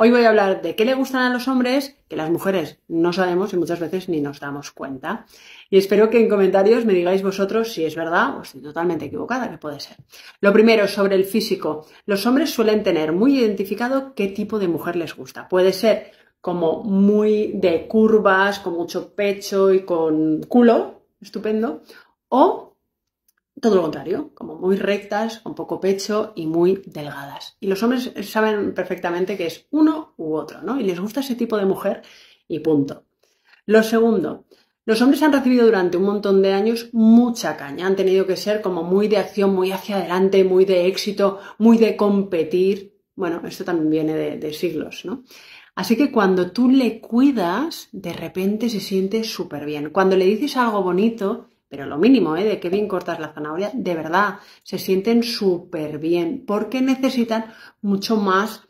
Hoy voy a hablar de qué le gustan a los hombres, que las mujeres no sabemos y muchas veces ni nos damos cuenta. Y espero que en comentarios me digáis vosotros si es verdad o si totalmente equivocada, que puede ser. Lo primero, sobre el físico. Los hombres suelen tener muy identificado qué tipo de mujer les gusta. Puede ser como muy de curvas, con mucho pecho y con culo, estupendo, o todo lo contrario, como muy rectas, con poco pecho y muy delgadas. Y los hombres saben perfectamente que es uno u otro, ¿no? Y les gusta ese tipo de mujer y punto. Lo segundo, los hombres han recibido durante un montón de años mucha caña, han tenido que ser como muy de acción, muy hacia adelante, muy de éxito, muy de competir. Bueno, esto también viene de, siglos, ¿no? Así que cuando tú le cuidas, de repente se siente súper bien. Cuando le dices algo bonito, pero lo mínimo, ¿eh? De qué bien cortas la zanahoria, de verdad, se sienten súper bien porque necesitan mucho más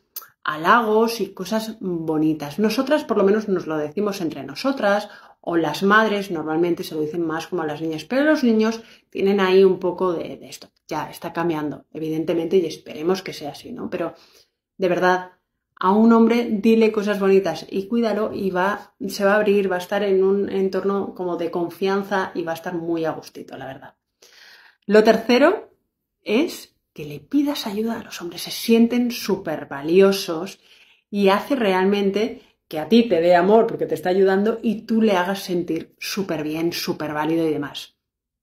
halagos y cosas bonitas. Nosotras por lo menos nos lo decimos entre nosotras o las madres normalmente se lo dicen más como a las niñas, pero los niños tienen ahí un poco de, de esto. Ya está cambiando, evidentemente, y esperemos que sea así, ¿no? Pero de verdad, a un hombre dile cosas bonitas y cuídalo y va, se va a abrir, va a estar en un entorno como de confianza y va a estar muy a gustito, la verdad. Lo tercero es que le pidas ayuda a los hombres, se sienten súper valiosos y hace realmente que a ti te dé amor porque te está ayudando y tú le hagas sentir súper bien, súper válido y demás.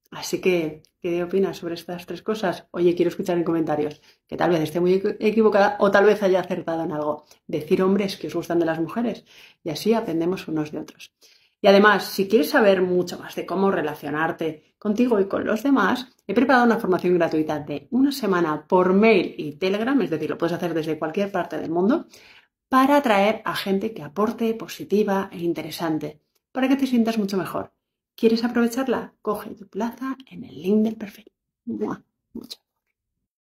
Así que ¿Qué opinas sobre estas tres cosas? Oye, quiero escuchar en comentarios que tal vez esté muy equivocada o tal vez haya acertado en algo. Decir hombres que os gustan de las mujeres y así aprendemos unos de otros. Y además, si quieres saber mucho más de cómo relacionarte contigo y con los demás, he preparado una formación gratuita de una semana por mail y Telegram, es decir, lo puedes hacer desde cualquier parte del mundo, para atraer a gente que aporte positiva e interesante, para que te sientas mucho mejor ¿Quieres aprovecharla? Coge tu plaza en el link del perfil. Muchas